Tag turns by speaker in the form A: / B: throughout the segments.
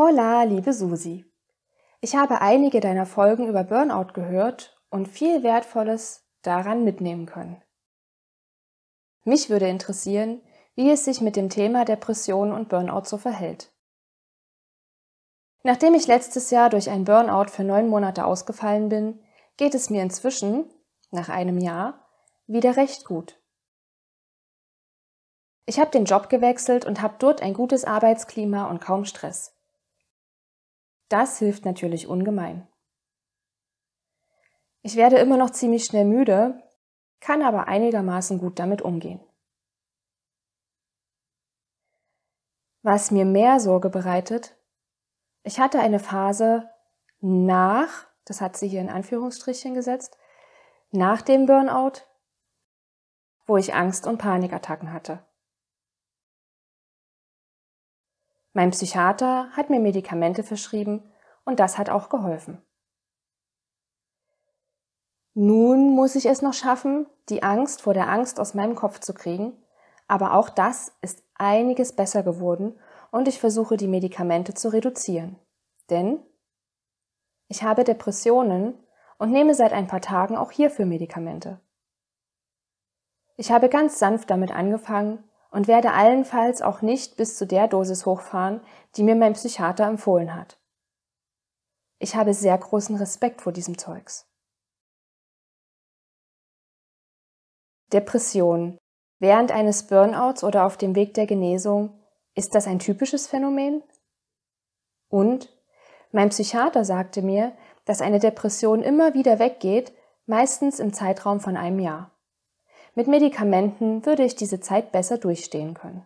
A: Hola, liebe Susi. Ich habe einige deiner Folgen über Burnout gehört und viel Wertvolles daran mitnehmen können. Mich würde interessieren, wie es sich mit dem Thema Depression und Burnout so verhält. Nachdem ich letztes Jahr durch ein Burnout für neun Monate ausgefallen bin, geht es mir inzwischen, nach einem Jahr, wieder recht gut. Ich habe den Job gewechselt und habe dort ein gutes Arbeitsklima und kaum Stress. Das hilft natürlich ungemein. Ich werde immer noch ziemlich schnell müde, kann aber einigermaßen gut damit umgehen. Was mir mehr Sorge bereitet, ich hatte eine Phase nach, das hat sie hier in Anführungsstrichen gesetzt, nach dem Burnout, wo ich Angst und Panikattacken hatte. Mein Psychiater hat mir Medikamente verschrieben und das hat auch geholfen. Nun muss ich es noch schaffen, die Angst vor der Angst aus meinem Kopf zu kriegen, aber auch das ist einiges besser geworden und ich versuche die Medikamente zu reduzieren. Denn ich habe Depressionen und nehme seit ein paar Tagen auch hierfür Medikamente. Ich habe ganz sanft damit angefangen und werde allenfalls auch nicht bis zu der Dosis hochfahren, die mir mein Psychiater empfohlen hat. Ich habe sehr großen Respekt vor diesem Zeugs. Depression. Während eines Burnouts oder auf dem Weg der Genesung, ist das ein typisches Phänomen? Und mein Psychiater sagte mir, dass eine Depression immer wieder weggeht, meistens im Zeitraum von einem Jahr. Mit Medikamenten würde ich diese Zeit besser durchstehen können.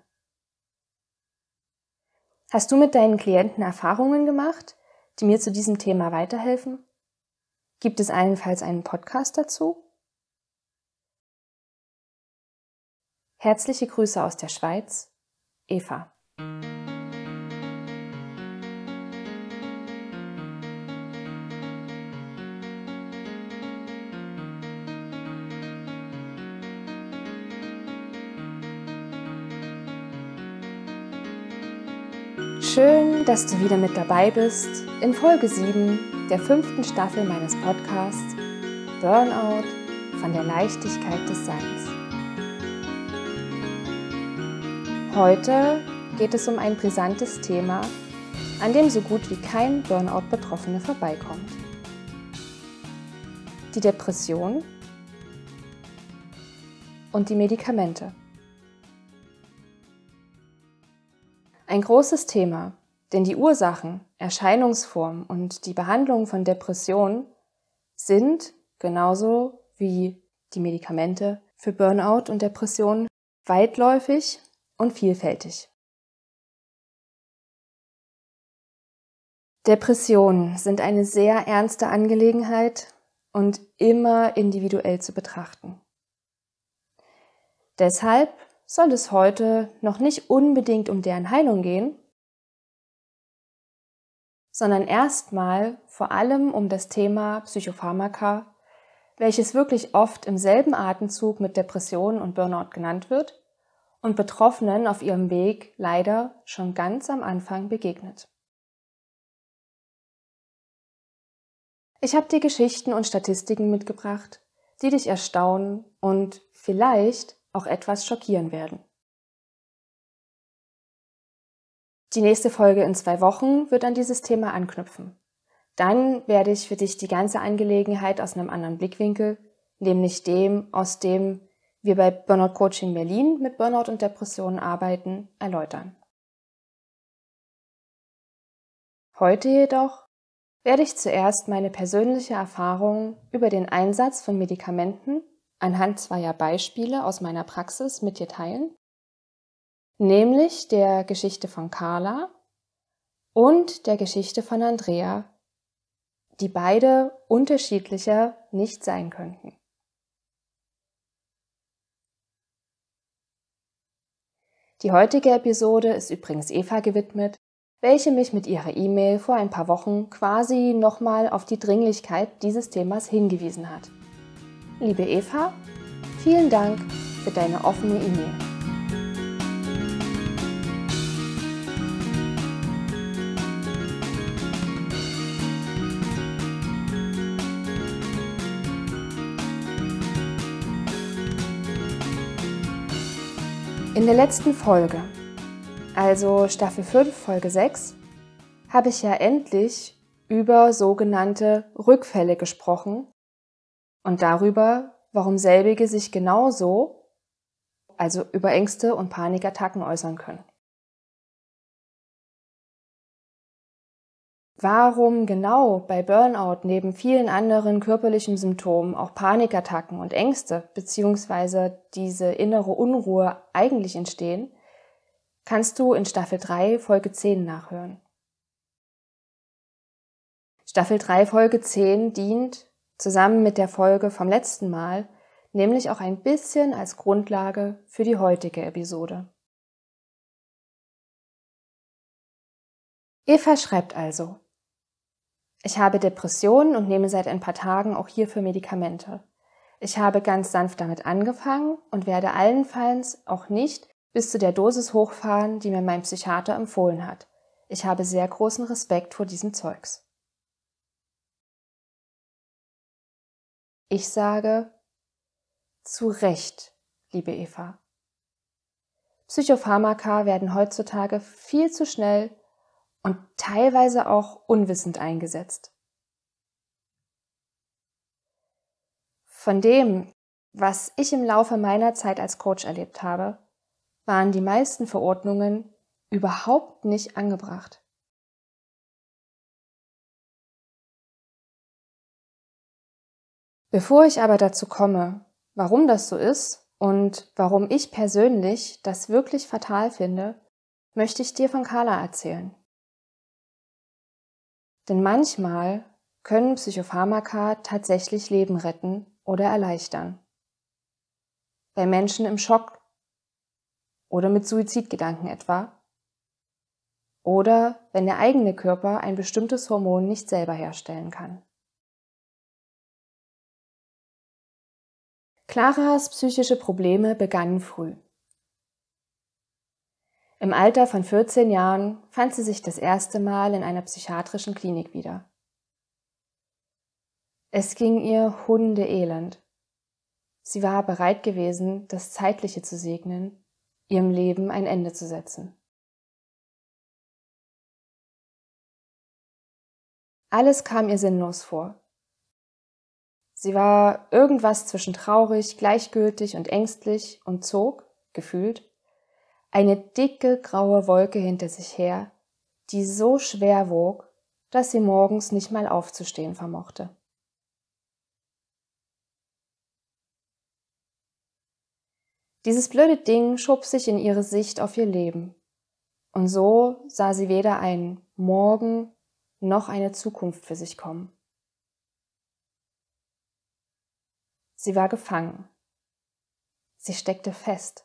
A: Hast du mit deinen Klienten Erfahrungen gemacht, die mir zu diesem Thema weiterhelfen? Gibt es allenfalls einen Podcast dazu? Herzliche Grüße aus der Schweiz, Eva. Schön, dass du wieder mit dabei bist in Folge 7 der fünften Staffel meines Podcasts Burnout von der Leichtigkeit des Seins. Heute geht es um ein brisantes Thema, an dem so gut wie kein Burnout-Betroffene vorbeikommt. Die Depression und die Medikamente. Ein großes Thema, denn die Ursachen, Erscheinungsform und die Behandlung von Depressionen sind genauso wie die Medikamente für Burnout und Depressionen weitläufig und
B: vielfältig. Depressionen
A: sind eine sehr ernste Angelegenheit und immer individuell zu betrachten. Deshalb soll es heute noch nicht unbedingt um deren Heilung gehen, sondern erstmal vor allem um das Thema Psychopharmaka, welches wirklich oft im selben Atemzug mit Depressionen und Burnout genannt wird und Betroffenen auf ihrem Weg leider schon ganz am Anfang begegnet. Ich habe dir Geschichten und Statistiken mitgebracht, die dich erstaunen und vielleicht auch etwas schockieren werden. Die nächste Folge in zwei Wochen wird an dieses Thema anknüpfen. Dann werde ich für dich die ganze Angelegenheit aus einem anderen Blickwinkel, nämlich dem, aus dem wir bei Burnout Coaching Berlin mit Burnout und Depressionen arbeiten,
B: erläutern. Heute jedoch
A: werde ich zuerst meine persönliche Erfahrung über den Einsatz von Medikamenten anhand zweier Beispiele aus meiner Praxis mit dir teilen, nämlich der Geschichte von Carla und der Geschichte von Andrea, die beide unterschiedlicher nicht sein könnten. Die heutige Episode ist übrigens Eva gewidmet, welche mich mit ihrer E-Mail vor ein paar Wochen quasi nochmal auf die Dringlichkeit dieses Themas hingewiesen hat liebe Eva, vielen Dank für deine offene E-Mail. In der letzten Folge, also Staffel 5, Folge 6, habe ich ja endlich über sogenannte Rückfälle gesprochen und darüber, warum selbige sich genauso, also über Ängste und Panikattacken äußern
B: können. Warum
A: genau bei Burnout neben vielen anderen körperlichen Symptomen auch Panikattacken und Ängste bzw. diese innere Unruhe eigentlich entstehen, kannst du in Staffel 3 Folge 10 nachhören. Staffel 3 Folge 10 dient Zusammen mit der Folge vom letzten Mal nämlich auch ein bisschen als Grundlage für die heutige Episode. Eva schreibt also, ich habe Depressionen und nehme seit ein paar Tagen auch hierfür Medikamente. Ich habe ganz sanft damit angefangen und werde allenfalls auch nicht bis zu der Dosis hochfahren, die mir mein Psychiater empfohlen hat. Ich habe sehr großen Respekt vor diesem Zeugs. Ich sage zu Recht, liebe Eva. Psychopharmaka werden heutzutage viel zu schnell und teilweise auch unwissend eingesetzt. Von dem, was ich im Laufe meiner Zeit als Coach erlebt habe, waren die meisten Verordnungen überhaupt nicht angebracht. Bevor ich aber dazu komme, warum das so ist und warum ich persönlich das wirklich fatal finde, möchte ich dir von Carla erzählen. Denn manchmal können Psychopharmaka tatsächlich Leben retten oder erleichtern. Bei Menschen im Schock oder mit Suizidgedanken etwa. Oder wenn der eigene Körper ein bestimmtes Hormon nicht
B: selber herstellen kann.
A: Claras psychische Probleme begannen früh. Im Alter von 14 Jahren fand sie sich das erste Mal in einer psychiatrischen Klinik wieder. Es ging ihr Hundeelend. Sie war bereit gewesen, das Zeitliche zu segnen, ihrem Leben ein Ende zu setzen. Alles kam ihr sinnlos vor. Sie war irgendwas zwischen traurig, gleichgültig und ängstlich und zog, gefühlt, eine dicke graue Wolke hinter sich her, die so schwer wog, dass sie morgens nicht mal aufzustehen vermochte. Dieses blöde Ding schob sich in ihre Sicht auf ihr Leben. Und so sah sie weder einen Morgen noch eine Zukunft für sich kommen. Sie war gefangen. Sie steckte fest.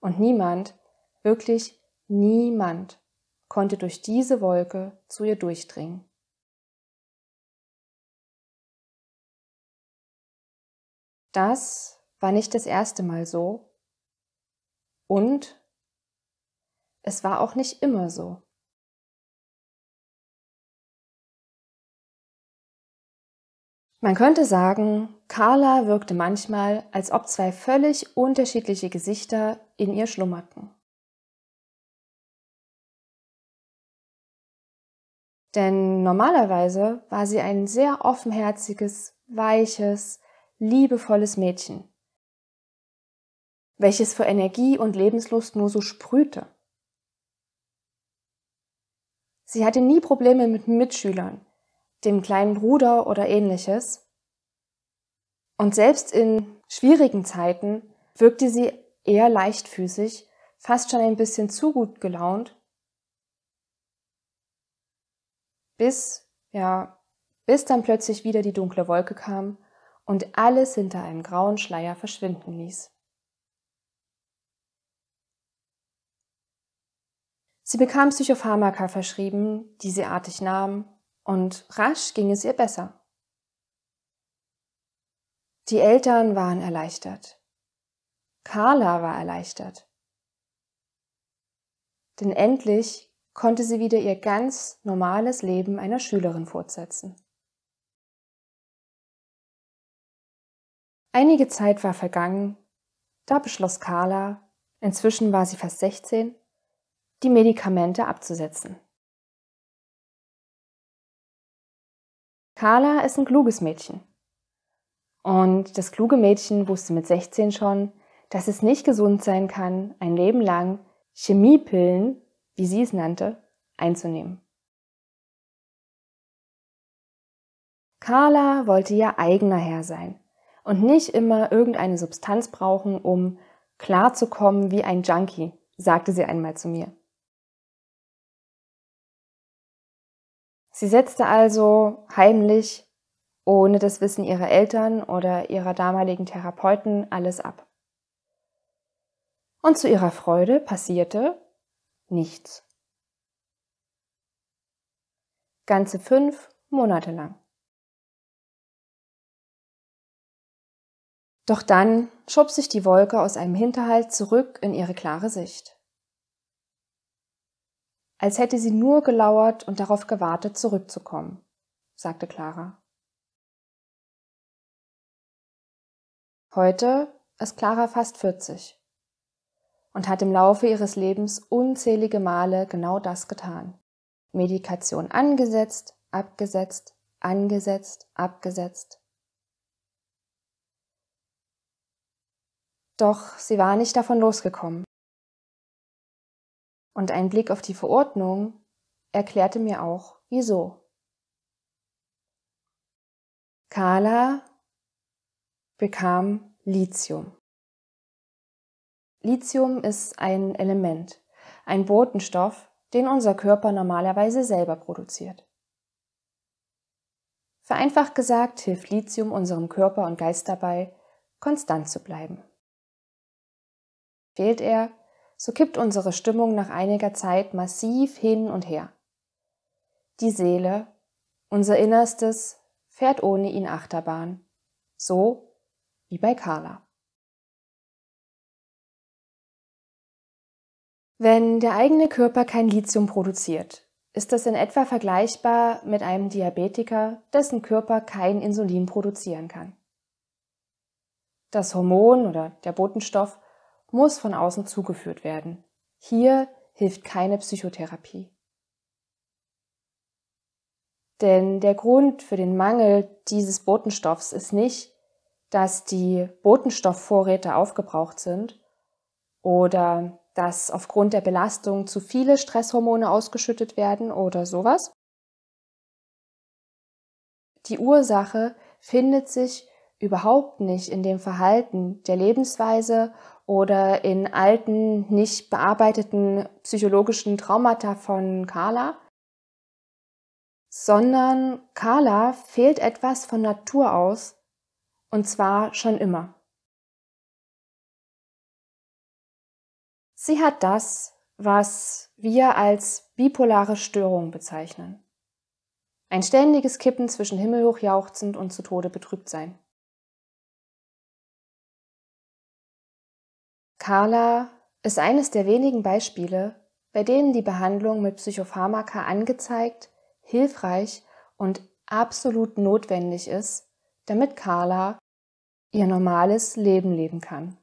A: Und niemand, wirklich niemand, konnte durch diese Wolke zu ihr
B: durchdringen. Das war nicht das erste Mal so. Und es war auch nicht immer so. Man könnte sagen, Carla wirkte manchmal, als ob zwei völlig unterschiedliche Gesichter in ihr schlummerten.
A: Denn normalerweise war sie ein sehr offenherziges, weiches, liebevolles Mädchen, welches vor Energie und Lebenslust nur so sprühte. Sie hatte nie Probleme mit Mitschülern, dem kleinen Bruder oder ähnliches. Und selbst in schwierigen Zeiten wirkte sie eher leichtfüßig, fast schon ein bisschen zu gut gelaunt, bis, ja, bis dann plötzlich wieder die dunkle Wolke kam und alles hinter einem grauen Schleier verschwinden ließ. Sie bekam Psychopharmaka verschrieben, die sie artig nahm und rasch ging es ihr besser. Die Eltern waren erleichtert. Carla war erleichtert. Denn endlich konnte sie wieder ihr ganz normales Leben einer Schülerin fortsetzen. Einige Zeit war vergangen, da beschloss Carla, inzwischen war sie fast 16, die Medikamente abzusetzen. Carla ist ein kluges Mädchen. Und das kluge Mädchen wusste mit 16 schon, dass es nicht gesund sein kann, ein Leben lang Chemiepillen, wie sie es nannte, einzunehmen. Carla wollte ihr eigener Herr sein und nicht immer irgendeine Substanz brauchen, um klarzukommen wie ein Junkie, sagte sie einmal zu mir. Sie setzte also heimlich, ohne das Wissen ihrer Eltern oder ihrer damaligen Therapeuten, alles ab. Und zu ihrer Freude passierte nichts.
B: Ganze fünf Monate lang.
A: Doch dann schob sich die Wolke aus einem Hinterhalt zurück in ihre klare Sicht als hätte sie nur gelauert und darauf gewartet,
B: zurückzukommen, sagte Clara.
A: Heute ist Clara fast 40 und hat im Laufe ihres Lebens unzählige Male genau das getan. Medikation angesetzt, abgesetzt, angesetzt, abgesetzt. Doch sie war nicht davon losgekommen. Und ein Blick auf die Verordnung erklärte mir auch,
B: wieso. Carla
A: bekam Lithium. Lithium ist ein Element, ein Botenstoff, den unser Körper normalerweise selber produziert. Vereinfacht gesagt hilft Lithium unserem Körper und Geist dabei, konstant zu bleiben. Fehlt er, so kippt unsere Stimmung nach einiger Zeit massiv hin und her. Die Seele, unser Innerstes, fährt ohne ihn Achterbahn, so
B: wie bei Carla.
A: Wenn der eigene Körper kein Lithium produziert, ist das in etwa vergleichbar mit einem Diabetiker, dessen Körper kein Insulin produzieren kann. Das Hormon oder der Botenstoff muss von außen zugeführt werden. Hier hilft keine Psychotherapie. Denn der Grund für den Mangel dieses Botenstoffs ist nicht, dass die Botenstoffvorräte aufgebraucht sind oder dass aufgrund der Belastung zu viele Stresshormone ausgeschüttet werden oder sowas. Die Ursache findet sich überhaupt nicht in dem Verhalten, der Lebensweise oder in alten, nicht bearbeiteten psychologischen Traumata von Carla, sondern Carla fehlt etwas von Natur aus, und zwar
B: schon immer. Sie hat
A: das, was wir als bipolare Störung bezeichnen. Ein ständiges Kippen zwischen himmelhochjauchzend und zu Tode betrübt sein. Carla ist eines der wenigen Beispiele, bei denen die Behandlung mit Psychopharmaka angezeigt, hilfreich und absolut notwendig ist, damit Carla
B: ihr normales Leben leben kann.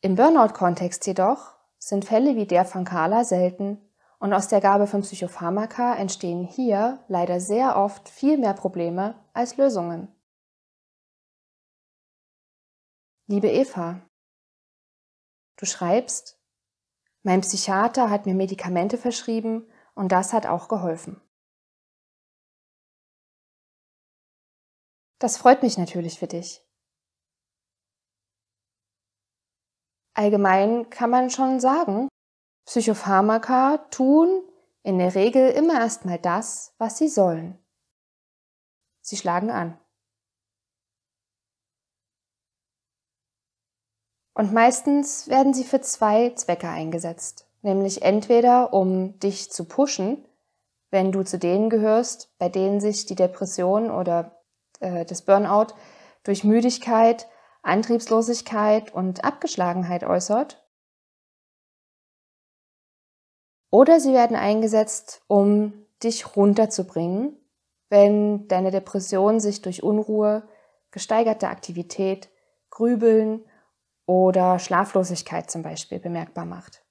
A: Im Burnout-Kontext jedoch sind Fälle wie der von Carla selten und aus der Gabe von Psychopharmaka entstehen hier leider sehr oft viel mehr Probleme als Lösungen. Liebe Eva,
B: du schreibst, mein Psychiater hat mir Medikamente verschrieben und das hat auch geholfen.
A: Das freut mich natürlich für dich. Allgemein kann man schon sagen, Psychopharmaka tun in der Regel immer erstmal das, was sie sollen. Sie schlagen an. Und meistens werden sie für zwei Zwecke eingesetzt, nämlich entweder um dich zu pushen, wenn du zu denen gehörst, bei denen sich die Depression oder äh, das Burnout durch Müdigkeit, Antriebslosigkeit und Abgeschlagenheit äußert, oder sie werden eingesetzt, um dich runterzubringen, wenn deine Depression sich durch Unruhe, gesteigerte Aktivität, Grübeln oder Schlaflosigkeit zum Beispiel bemerkbar macht.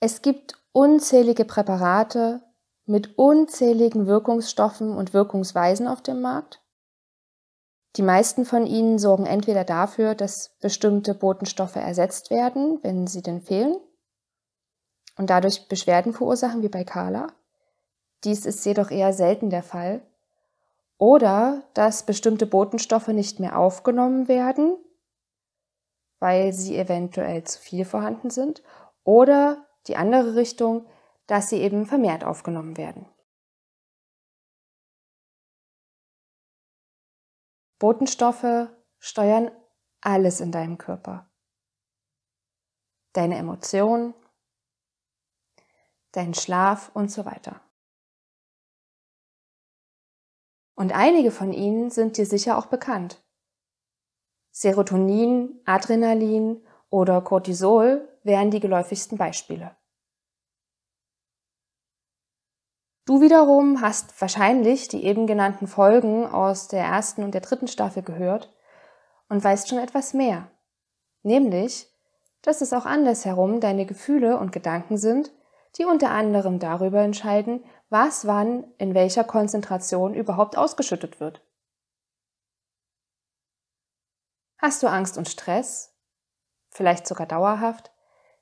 A: Es gibt unzählige Präparate mit unzähligen Wirkungsstoffen und Wirkungsweisen auf dem Markt. Die meisten von ihnen sorgen entweder dafür, dass bestimmte Botenstoffe ersetzt werden, wenn sie denn fehlen, und dadurch Beschwerden verursachen, wie bei Kala. Dies ist jedoch eher selten der Fall, oder dass bestimmte Botenstoffe nicht mehr aufgenommen werden, weil sie eventuell zu viel vorhanden sind, oder die andere Richtung, dass sie eben vermehrt aufgenommen werden.
B: Botenstoffe
A: steuern alles in deinem Körper. Deine Emotionen, deinen Schlaf und so weiter. Und einige von ihnen sind dir sicher auch bekannt. Serotonin, Adrenalin oder Cortisol wären die geläufigsten Beispiele. Du wiederum hast wahrscheinlich die eben genannten Folgen aus der ersten und der dritten Staffel gehört und weißt schon etwas mehr. Nämlich, dass es auch andersherum deine Gefühle und Gedanken sind, die unter anderem darüber entscheiden, was wann in welcher Konzentration überhaupt ausgeschüttet wird. Hast du Angst und Stress, vielleicht sogar dauerhaft,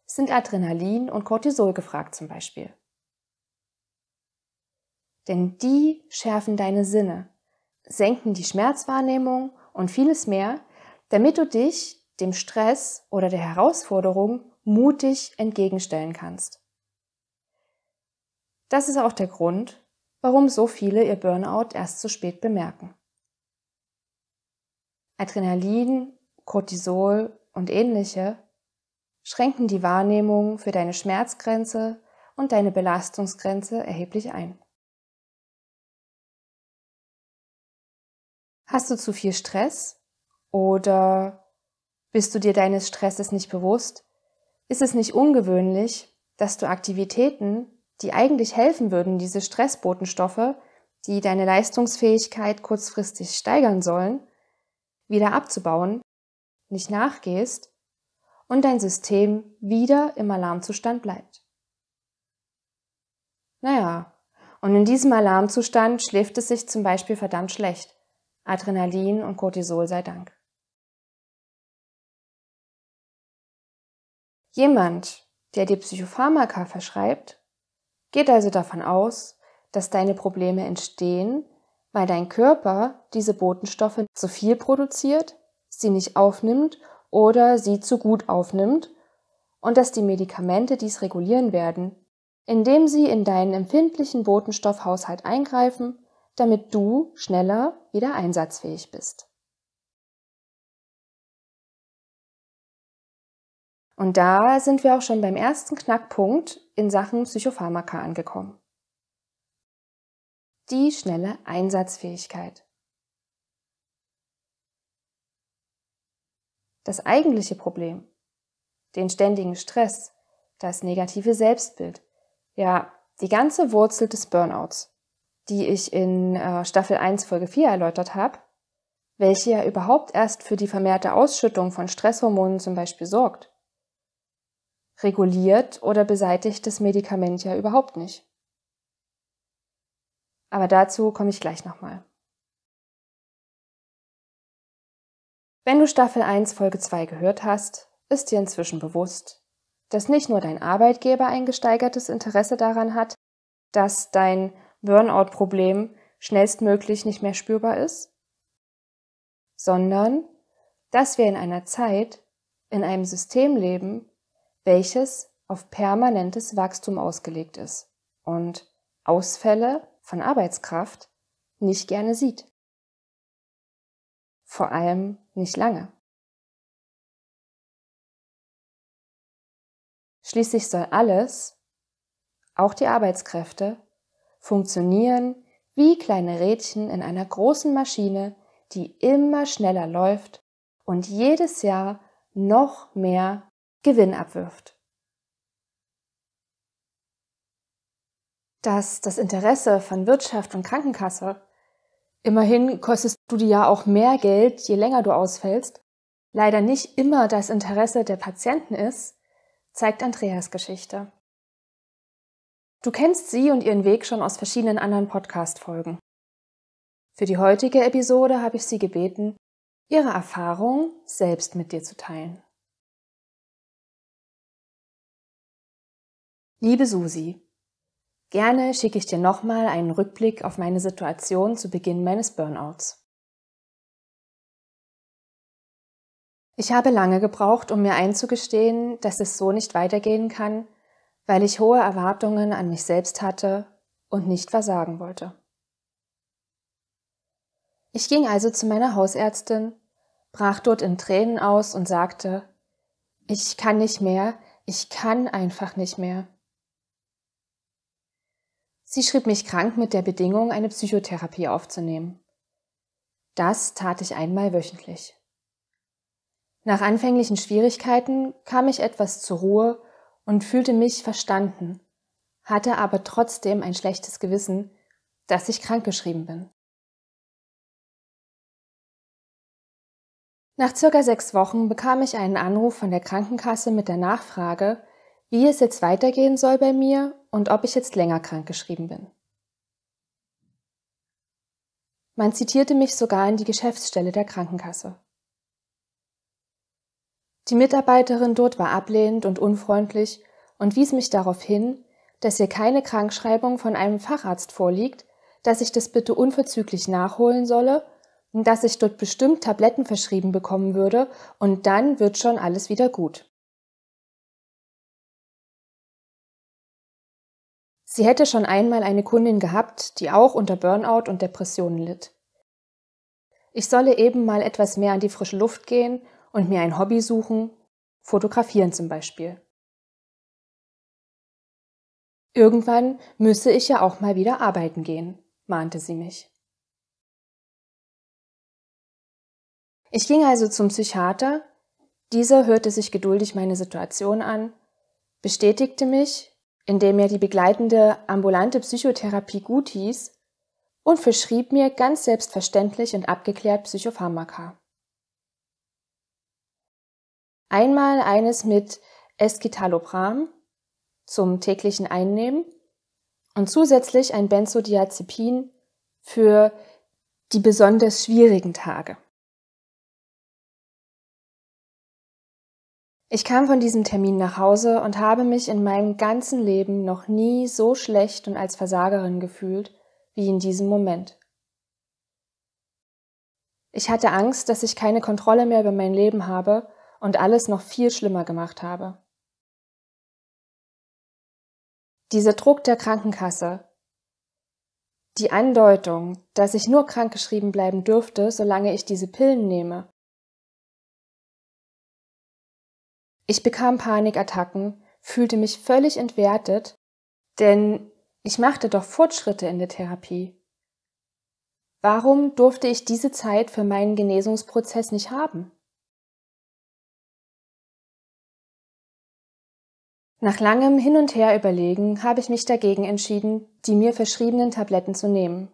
A: sind Adrenalin und Cortisol gefragt zum Beispiel. Denn die schärfen deine Sinne, senken die Schmerzwahrnehmung und vieles mehr, damit du dich dem Stress oder der Herausforderung mutig entgegenstellen kannst. Das ist auch der Grund, warum so viele ihr Burnout erst zu spät bemerken. Adrenalin, Cortisol und ähnliche schränken die Wahrnehmung für deine Schmerzgrenze und deine Belastungsgrenze erheblich ein.
B: Hast du zu viel Stress
A: oder bist du dir deines Stresses nicht bewusst? Ist es nicht ungewöhnlich, dass du Aktivitäten, die eigentlich helfen würden, diese Stressbotenstoffe, die deine Leistungsfähigkeit kurzfristig steigern sollen, wieder abzubauen, nicht nachgehst und dein System wieder im Alarmzustand bleibt. Naja, und in diesem Alarmzustand schläft es sich zum Beispiel verdammt schlecht. Adrenalin und Cortisol
B: sei Dank. Jemand,
A: der dir Psychopharmaka verschreibt, Geht also davon aus, dass deine Probleme entstehen, weil dein Körper diese Botenstoffe zu viel produziert, sie nicht aufnimmt oder sie zu gut aufnimmt und dass die Medikamente dies regulieren werden, indem sie in deinen empfindlichen Botenstoffhaushalt eingreifen, damit du schneller wieder einsatzfähig bist.
B: Und da sind wir auch
A: schon beim ersten Knackpunkt in Sachen Psychopharmaka angekommen. Die schnelle Einsatzfähigkeit. Das eigentliche Problem, den ständigen Stress, das negative Selbstbild, ja, die ganze Wurzel des Burnouts, die ich in äh, Staffel 1 Folge 4 erläutert habe, welche ja überhaupt erst für die vermehrte Ausschüttung von Stresshormonen zum Beispiel sorgt reguliert oder beseitigt das Medikament ja überhaupt nicht. Aber dazu komme ich gleich nochmal. Wenn du Staffel 1 Folge 2 gehört hast, ist dir inzwischen bewusst, dass nicht nur dein Arbeitgeber ein gesteigertes Interesse daran hat, dass dein Burnout-Problem schnellstmöglich nicht mehr spürbar ist, sondern dass wir in einer Zeit, in einem System leben, welches auf permanentes Wachstum ausgelegt ist und Ausfälle von Arbeitskraft nicht gerne sieht. Vor allem nicht lange. Schließlich soll alles, auch die Arbeitskräfte, funktionieren wie kleine Rädchen in einer großen Maschine, die immer schneller läuft und jedes Jahr noch mehr Gewinn abwirft. Dass das Interesse von Wirtschaft und Krankenkasse, immerhin kostest du dir ja auch mehr Geld, je länger du ausfällst, leider nicht immer das Interesse der Patienten ist, zeigt Andreas Geschichte. Du kennst sie und ihren Weg schon aus verschiedenen anderen Podcast-Folgen. Für die heutige Episode habe ich sie gebeten,
B: ihre Erfahrungen selbst mit dir zu teilen. Liebe Susi, gerne schicke ich dir nochmal einen
A: Rückblick auf meine Situation zu Beginn meines Burnouts. Ich habe lange gebraucht, um mir einzugestehen, dass es so nicht weitergehen kann, weil ich hohe Erwartungen an mich selbst hatte und nicht versagen wollte. Ich ging also zu meiner Hausärztin, brach dort in Tränen aus und sagte, ich kann nicht mehr, ich kann einfach nicht mehr. Sie schrieb mich krank mit der Bedingung, eine Psychotherapie aufzunehmen. Das tat ich einmal wöchentlich. Nach anfänglichen Schwierigkeiten kam ich etwas zur Ruhe und fühlte mich verstanden, hatte aber trotzdem ein schlechtes Gewissen,
B: dass ich krankgeschrieben bin.
A: Nach circa sechs Wochen bekam ich einen Anruf von der Krankenkasse mit der Nachfrage, wie es jetzt weitergehen soll bei mir und ob ich jetzt länger krank geschrieben bin. Man zitierte mich sogar in die Geschäftsstelle der Krankenkasse. Die Mitarbeiterin dort war ablehnend und unfreundlich und wies mich darauf hin, dass hier keine Krankschreibung von einem Facharzt vorliegt, dass ich das bitte unverzüglich nachholen solle und dass ich dort bestimmt Tabletten verschrieben bekommen würde und dann wird schon alles wieder gut.
B: Sie hätte schon einmal eine Kundin gehabt,
A: die auch unter Burnout und Depressionen litt. Ich solle eben mal etwas mehr an die frische Luft gehen und mir ein Hobby suchen, fotografieren zum Beispiel. Irgendwann müsse ich ja auch mal wieder arbeiten gehen, mahnte sie mich. Ich ging also zum Psychiater, dieser hörte sich geduldig meine Situation an, bestätigte mich, in dem mir die begleitende ambulante Psychotherapie gut hieß und verschrieb mir ganz selbstverständlich und abgeklärt Psychopharmaka. Einmal eines mit Eskitalopram zum täglichen Einnehmen und zusätzlich ein Benzodiazepin für die besonders schwierigen Tage. Ich kam von diesem Termin nach Hause und habe mich in meinem ganzen Leben noch nie so schlecht und als Versagerin gefühlt wie in diesem Moment. Ich hatte Angst, dass ich keine Kontrolle mehr über mein Leben habe und alles noch viel schlimmer gemacht habe. Dieser Druck der Krankenkasse, die Andeutung, dass ich nur krankgeschrieben bleiben dürfte, solange ich diese Pillen nehme, Ich bekam Panikattacken, fühlte mich völlig entwertet, denn ich machte doch Fortschritte in der Therapie. Warum durfte ich diese Zeit für meinen Genesungsprozess nicht haben? Nach langem Hin und Her überlegen habe ich mich dagegen entschieden, die mir verschriebenen Tabletten zu nehmen.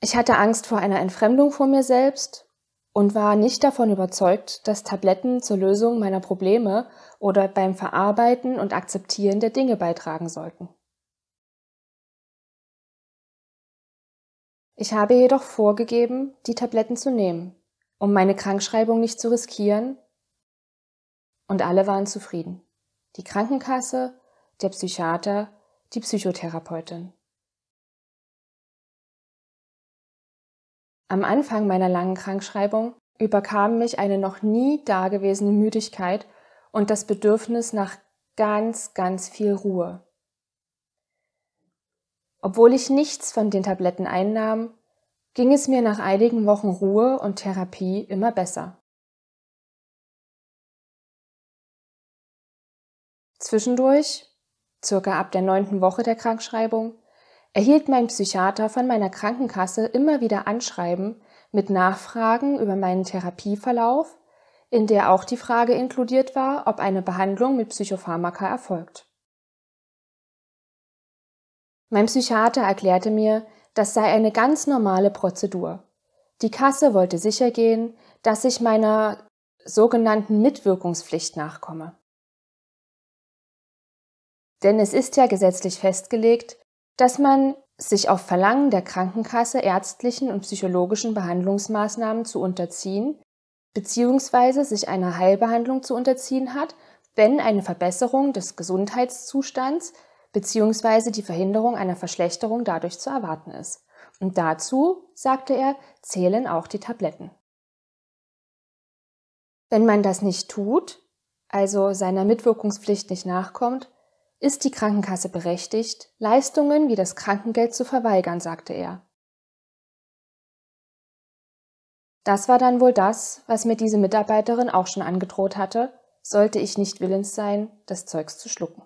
A: Ich hatte Angst vor einer Entfremdung vor mir selbst und war nicht davon überzeugt, dass Tabletten zur Lösung meiner Probleme oder beim Verarbeiten und Akzeptieren der Dinge beitragen sollten.
B: Ich habe jedoch vorgegeben, die
A: Tabletten zu nehmen, um meine Krankschreibung nicht zu riskieren, und alle waren zufrieden. Die Krankenkasse, der Psychiater, die Psychotherapeutin. Am Anfang meiner langen Krankschreibung überkam mich eine noch nie dagewesene Müdigkeit und das Bedürfnis nach ganz, ganz viel Ruhe. Obwohl ich nichts von den Tabletten einnahm, ging es mir nach einigen Wochen Ruhe und Therapie immer besser. Zwischendurch, circa ab der neunten Woche der Krankschreibung, erhielt mein Psychiater von meiner Krankenkasse immer wieder Anschreiben mit Nachfragen über meinen Therapieverlauf, in der auch die Frage inkludiert war, ob eine Behandlung mit Psychopharmaka erfolgt. Mein Psychiater erklärte mir, das sei eine ganz normale Prozedur. Die Kasse wollte sichergehen, dass ich meiner sogenannten Mitwirkungspflicht nachkomme. Denn es ist ja gesetzlich festgelegt, dass man sich auf Verlangen der Krankenkasse ärztlichen und psychologischen Behandlungsmaßnahmen zu unterziehen bzw. sich einer Heilbehandlung zu unterziehen hat, wenn eine Verbesserung des Gesundheitszustands bzw. die Verhinderung einer Verschlechterung dadurch zu erwarten ist. Und dazu, sagte er, zählen auch die Tabletten. Wenn man das nicht tut, also seiner Mitwirkungspflicht nicht nachkommt, ist die Krankenkasse berechtigt, Leistungen wie das Krankengeld zu verweigern, sagte er. Das war dann wohl das, was mir diese Mitarbeiterin auch schon angedroht hatte, sollte ich nicht willens sein, das Zeugs zu schlucken.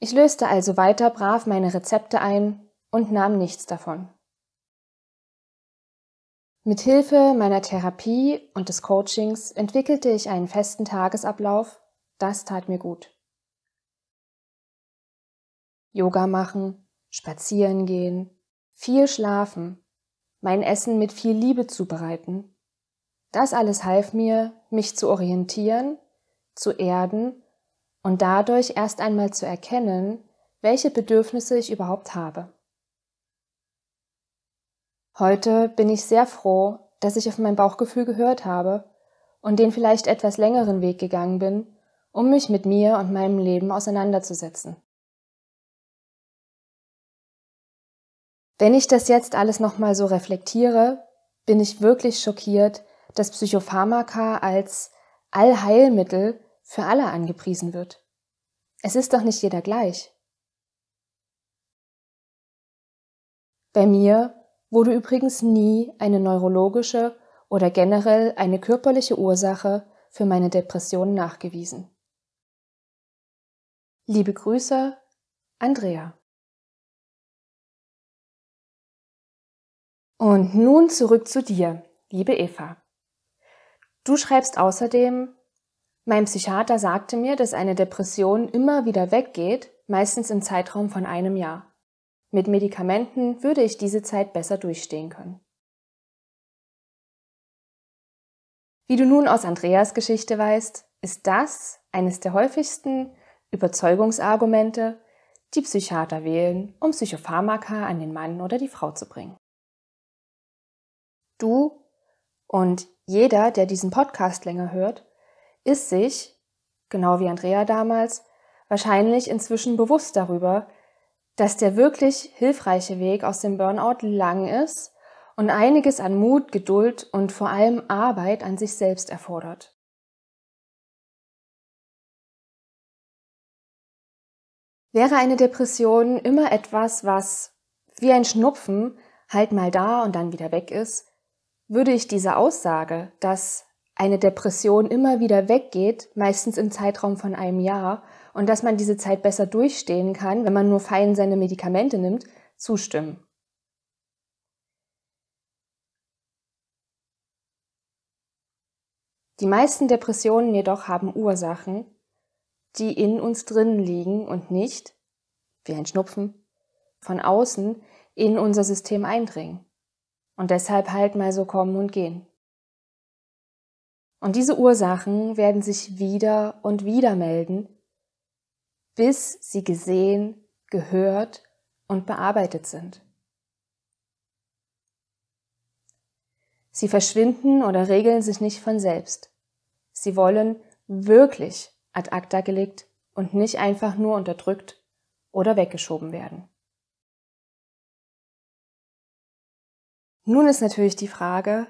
A: Ich löste also weiter brav meine Rezepte ein und nahm nichts davon. Mit Hilfe meiner Therapie und des Coachings entwickelte ich einen festen Tagesablauf. Das tat mir gut. Yoga machen, spazieren gehen, viel schlafen, mein Essen mit viel Liebe zubereiten. Das alles half mir, mich zu orientieren, zu erden und dadurch erst einmal zu erkennen, welche Bedürfnisse ich überhaupt habe. Heute bin ich sehr froh, dass ich auf mein Bauchgefühl gehört habe und den vielleicht etwas längeren Weg gegangen bin, um mich mit mir und meinem Leben
B: auseinanderzusetzen. Wenn ich
A: das jetzt alles nochmal so reflektiere, bin ich wirklich schockiert, dass Psychopharmaka als Allheilmittel für alle angepriesen wird. Es ist doch nicht jeder gleich. Bei mir wo du übrigens nie eine neurologische oder generell eine körperliche Ursache für meine Depression nachgewiesen.
B: Liebe Grüße, Andrea.
A: Und nun zurück zu dir, liebe Eva. Du schreibst außerdem, mein Psychiater sagte mir, dass eine Depression immer wieder weggeht, meistens im Zeitraum von einem Jahr. Mit Medikamenten würde ich
B: diese Zeit besser durchstehen können.
A: Wie du nun aus Andreas Geschichte weißt, ist das eines der häufigsten Überzeugungsargumente, die Psychiater wählen, um Psychopharmaka an den Mann oder die Frau zu bringen. Du und jeder, der diesen Podcast länger hört, ist sich, genau wie Andrea damals, wahrscheinlich inzwischen bewusst darüber, dass der wirklich hilfreiche Weg aus dem Burnout lang ist und einiges an Mut, Geduld und vor allem Arbeit an sich
B: selbst erfordert.
A: Wäre eine Depression immer etwas, was wie ein Schnupfen halt mal da und dann wieder weg ist, würde ich diese Aussage, dass eine Depression immer wieder weggeht, meistens im Zeitraum von einem Jahr, und dass man diese Zeit besser durchstehen kann, wenn man nur fein seine Medikamente nimmt, zustimmen. Die meisten Depressionen jedoch haben Ursachen, die in uns drinnen liegen und nicht, wie ein Schnupfen, von außen in unser System eindringen und deshalb halt mal so kommen und gehen. Und diese Ursachen werden sich wieder und wieder melden, bis sie gesehen, gehört und bearbeitet sind. Sie verschwinden oder regeln sich nicht von selbst. Sie wollen wirklich ad acta gelegt und nicht einfach nur unterdrückt oder weggeschoben werden. Nun ist natürlich die Frage,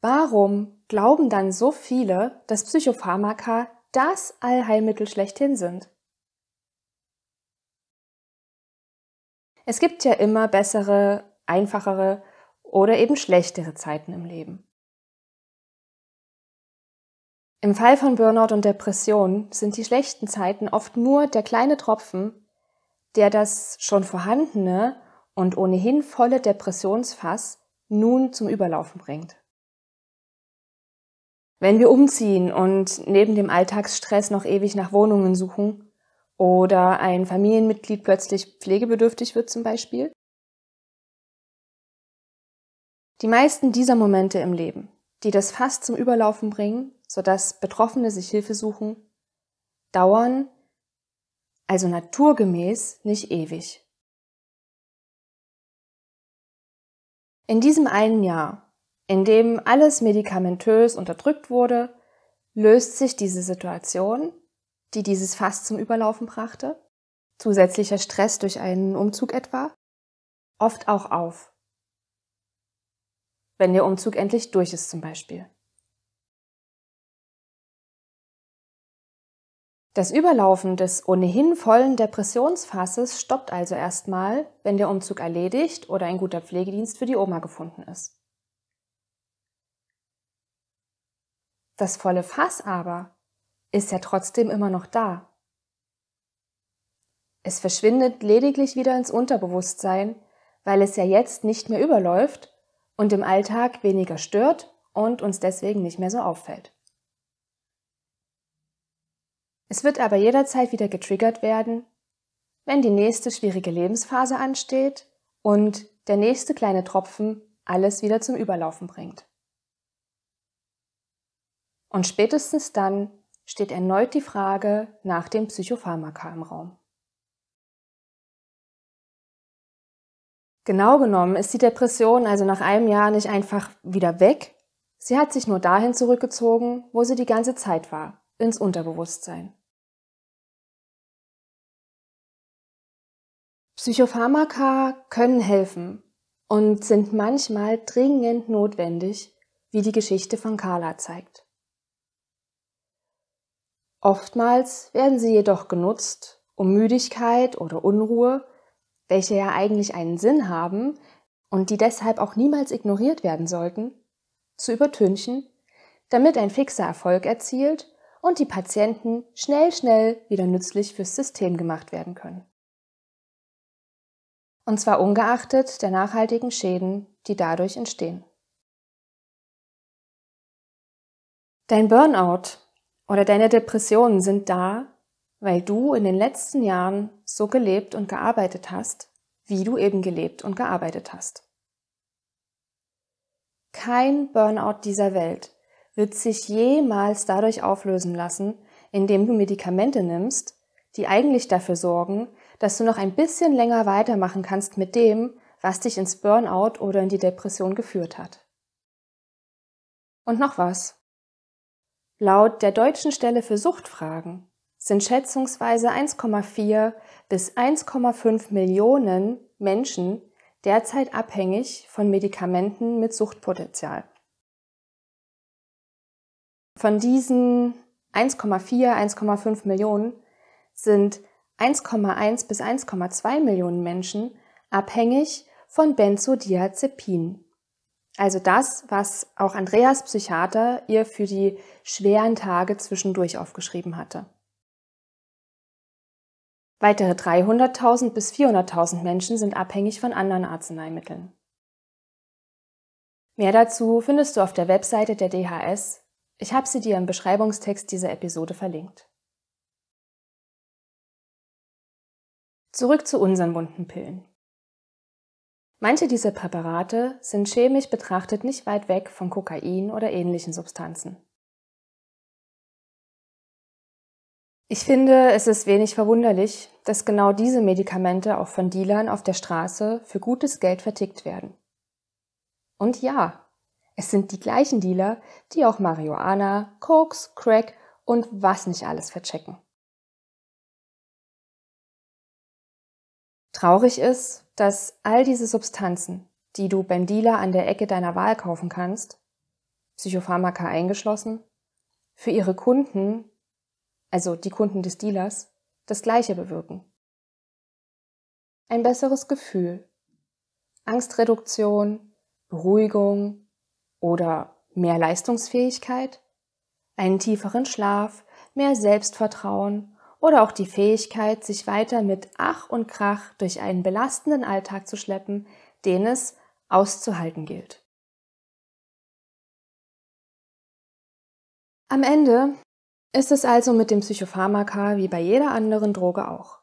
A: warum glauben dann so viele, dass Psychopharmaka das Allheilmittel schlechthin sind? Es gibt ja immer bessere, einfachere oder eben schlechtere Zeiten im Leben. Im Fall von Burnout und Depression sind die schlechten Zeiten oft nur der kleine Tropfen, der das schon vorhandene und ohnehin volle Depressionsfass nun zum Überlaufen bringt. Wenn wir umziehen und neben dem Alltagsstress noch ewig nach Wohnungen suchen, oder ein Familienmitglied plötzlich pflegebedürftig wird zum Beispiel. Die meisten dieser Momente im Leben, die das Fass zum Überlaufen bringen, sodass Betroffene sich Hilfe suchen, dauern also naturgemäß nicht ewig. In diesem einen Jahr, in dem alles medikamentös unterdrückt wurde, löst sich diese Situation die dieses Fass zum Überlaufen brachte, zusätzlicher Stress durch einen Umzug etwa, oft auch auf. Wenn der Umzug endlich durch ist zum Beispiel. Das Überlaufen des ohnehin vollen Depressionsfasses stoppt also erstmal, wenn der Umzug erledigt oder ein guter Pflegedienst für die Oma gefunden ist. Das volle Fass aber ist ja trotzdem immer noch da. Es verschwindet lediglich wieder ins Unterbewusstsein, weil es ja jetzt nicht mehr überläuft und im Alltag weniger stört und uns deswegen nicht mehr so auffällt. Es wird aber jederzeit wieder getriggert werden, wenn die nächste schwierige Lebensphase ansteht und der nächste kleine Tropfen alles wieder zum Überlaufen bringt. Und spätestens dann steht erneut die Frage nach dem Psychopharmaka im Raum. Genau genommen ist die Depression also nach einem Jahr nicht einfach wieder weg, sie hat sich nur dahin zurückgezogen, wo sie die ganze Zeit war, ins Unterbewusstsein. Psychopharmaka können helfen und sind manchmal dringend notwendig, wie die Geschichte von Carla zeigt. Oftmals werden sie jedoch genutzt, um Müdigkeit oder Unruhe, welche ja eigentlich einen Sinn haben und die deshalb auch niemals ignoriert werden sollten, zu übertünchen, damit ein fixer Erfolg erzielt und die Patienten schnell, schnell wieder nützlich fürs System gemacht werden können. Und zwar ungeachtet der nachhaltigen Schäden, die dadurch entstehen. Dein Burnout oder deine Depressionen sind da, weil du in den letzten Jahren so gelebt und gearbeitet hast, wie du eben gelebt und gearbeitet hast. Kein Burnout dieser Welt wird sich jemals dadurch auflösen lassen, indem du Medikamente nimmst, die eigentlich dafür sorgen, dass du noch ein bisschen länger weitermachen kannst mit dem, was dich ins Burnout oder in die Depression geführt hat. Und noch was. Laut der Deutschen Stelle für Suchtfragen sind schätzungsweise 1,4 bis 1,5 Millionen Menschen derzeit abhängig von Medikamenten mit Suchtpotenzial. Von diesen 1,4, 1,5 Millionen sind 1,1 bis 1,2 Millionen Menschen abhängig von Benzodiazepinen. Also das, was auch Andreas Psychiater ihr für die schweren Tage zwischendurch aufgeschrieben hatte. Weitere 300.000 bis 400.000 Menschen sind abhängig von anderen Arzneimitteln. Mehr dazu findest du auf der Webseite der DHS. Ich
B: habe sie dir im Beschreibungstext dieser Episode verlinkt.
A: Zurück zu unseren bunten Pillen. Manche dieser Präparate sind chemisch betrachtet nicht weit weg von Kokain oder ähnlichen Substanzen. Ich finde, es ist wenig verwunderlich, dass genau diese Medikamente auch von Dealern auf der Straße für gutes Geld vertickt werden. Und ja, es sind die gleichen Dealer, die auch Marihuana, Koks, Crack und was nicht alles verchecken. Traurig ist, dass all diese Substanzen, die du beim Dealer an der Ecke deiner Wahl kaufen kannst, Psychopharmaka eingeschlossen, für ihre Kunden, also die Kunden des Dealers, das Gleiche bewirken. Ein besseres Gefühl, Angstreduktion, Beruhigung oder mehr Leistungsfähigkeit, einen tieferen Schlaf, mehr Selbstvertrauen oder auch die Fähigkeit, sich weiter mit Ach und Krach durch einen belastenden Alltag zu schleppen, den es
B: auszuhalten gilt.
A: Am Ende ist es also mit dem Psychopharmaka wie bei jeder anderen Droge auch.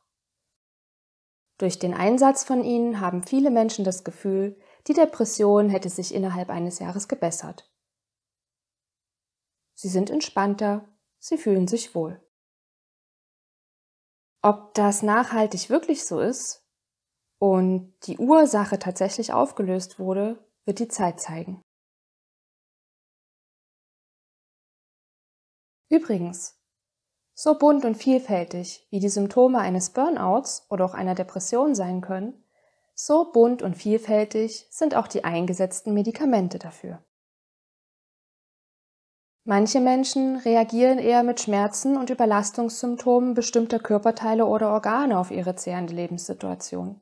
A: Durch den Einsatz von ihnen haben viele Menschen das Gefühl, die Depression hätte sich innerhalb eines Jahres gebessert. Sie sind entspannter, sie fühlen sich wohl. Ob das nachhaltig wirklich so ist und die Ursache tatsächlich aufgelöst
B: wurde, wird die Zeit zeigen.
A: Übrigens, so bunt und vielfältig wie die Symptome eines Burnouts oder auch einer Depression sein können, so bunt und vielfältig sind auch die eingesetzten Medikamente dafür. Manche Menschen reagieren eher mit Schmerzen und Überlastungssymptomen bestimmter Körperteile oder Organe auf ihre zehrende Lebenssituation.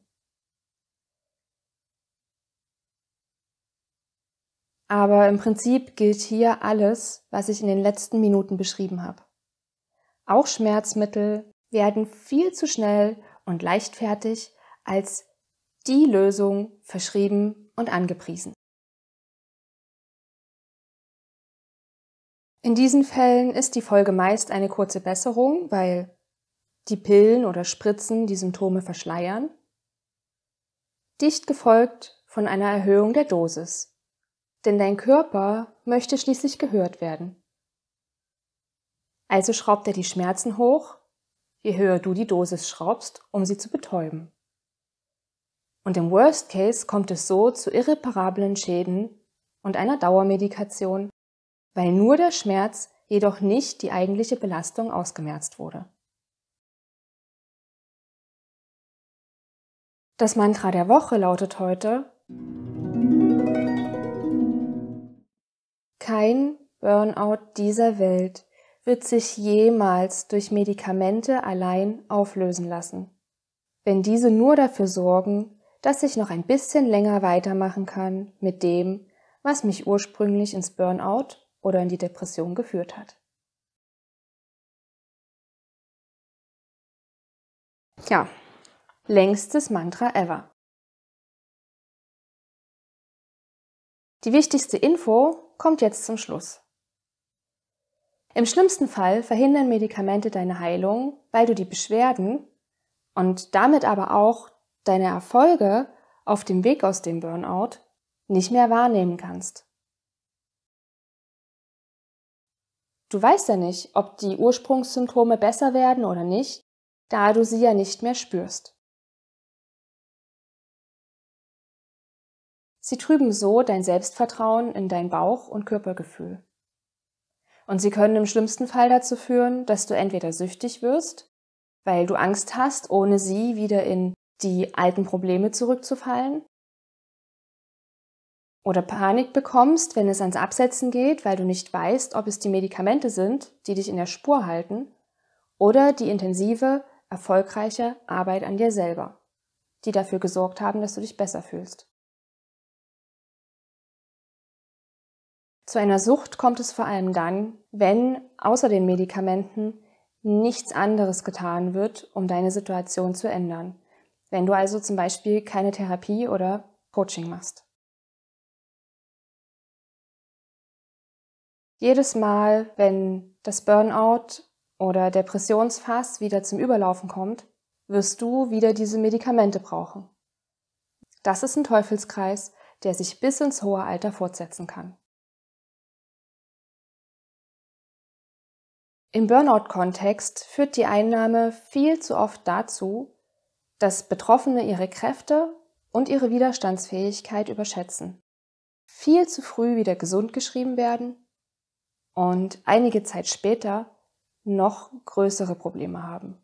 A: Aber im Prinzip gilt hier alles, was ich in den letzten Minuten beschrieben habe. Auch Schmerzmittel werden viel zu schnell und leichtfertig als die Lösung verschrieben und
B: angepriesen. In diesen
A: Fällen ist die Folge meist eine kurze Besserung, weil die Pillen oder Spritzen die Symptome verschleiern, dicht gefolgt von einer Erhöhung der Dosis. Denn dein Körper möchte schließlich gehört werden. Also schraubt er die Schmerzen hoch, je höher du die Dosis schraubst, um sie zu betäuben. Und im Worst Case kommt es so zu irreparablen Schäden und einer Dauermedikation weil nur der Schmerz, jedoch nicht die eigentliche Belastung ausgemerzt wurde. Das Mantra der Woche lautet heute Kein Burnout dieser Welt wird sich jemals durch Medikamente allein auflösen lassen. Wenn diese nur dafür sorgen, dass ich noch ein bisschen länger weitermachen kann mit dem, was mich ursprünglich ins Burnout oder in die Depression geführt
B: hat. Tja, längstes Mantra ever.
A: Die wichtigste Info kommt jetzt zum Schluss. Im schlimmsten Fall verhindern Medikamente deine Heilung, weil du die Beschwerden und damit aber auch deine Erfolge auf dem Weg aus dem Burnout nicht mehr wahrnehmen kannst. Du weißt ja nicht, ob die Ursprungssymptome besser werden oder nicht, da du sie ja nicht
B: mehr spürst. Sie
A: trüben so dein Selbstvertrauen in dein Bauch- und Körpergefühl. Und sie können im schlimmsten Fall dazu führen, dass du entweder süchtig wirst, weil du Angst hast, ohne sie wieder in die alten Probleme zurückzufallen, oder Panik bekommst, wenn es ans Absetzen geht, weil du nicht weißt, ob es die Medikamente sind, die dich in der Spur halten, oder die intensive, erfolgreiche Arbeit an dir selber, die dafür gesorgt haben, dass du dich besser fühlst. Zu einer Sucht kommt es vor allem dann, wenn außer den Medikamenten nichts anderes getan wird, um deine Situation zu ändern. Wenn du also zum Beispiel keine Therapie oder Coaching machst.
B: Jedes Mal,
A: wenn das Burnout oder Depressionsfass wieder zum Überlaufen kommt, wirst du wieder diese Medikamente brauchen. Das ist ein Teufelskreis, der sich bis ins hohe Alter fortsetzen kann. Im Burnout-Kontext führt die Einnahme viel zu oft dazu, dass Betroffene ihre Kräfte und ihre Widerstandsfähigkeit überschätzen, viel zu früh wieder gesund geschrieben werden und einige Zeit später noch größere Probleme haben.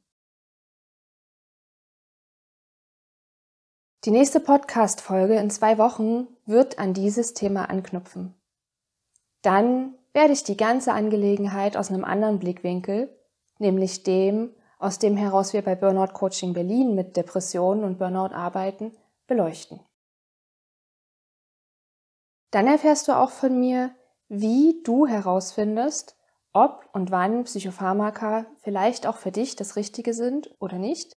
A: Die nächste Podcast-Folge in zwei Wochen wird an dieses Thema anknüpfen. Dann werde ich die ganze Angelegenheit aus einem anderen Blickwinkel, nämlich dem, aus dem heraus wir bei Burnout Coaching Berlin mit Depressionen und Burnout arbeiten, beleuchten. Dann erfährst du auch von mir, wie du herausfindest, ob und wann Psychopharmaka vielleicht auch für dich das Richtige sind oder nicht,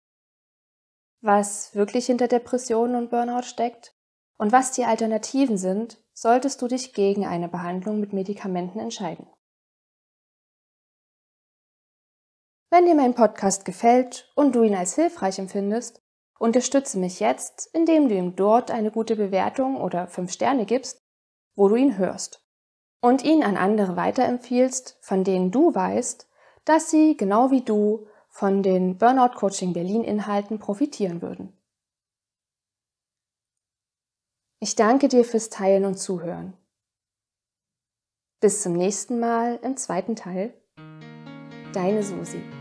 A: was wirklich hinter Depressionen und Burnout steckt und was die Alternativen sind, solltest du dich gegen eine Behandlung mit Medikamenten entscheiden. Wenn dir mein Podcast gefällt und du ihn als hilfreich empfindest, unterstütze mich jetzt, indem du ihm dort eine gute Bewertung oder 5 Sterne gibst, wo du ihn hörst und ihn an andere weiterempfiehlst, von denen du weißt, dass sie genau wie du von den Burnout Coaching Berlin Inhalten profitieren würden. Ich danke dir fürs Teilen und Zuhören. Bis zum nächsten Mal im zweiten Teil. Deine Susi.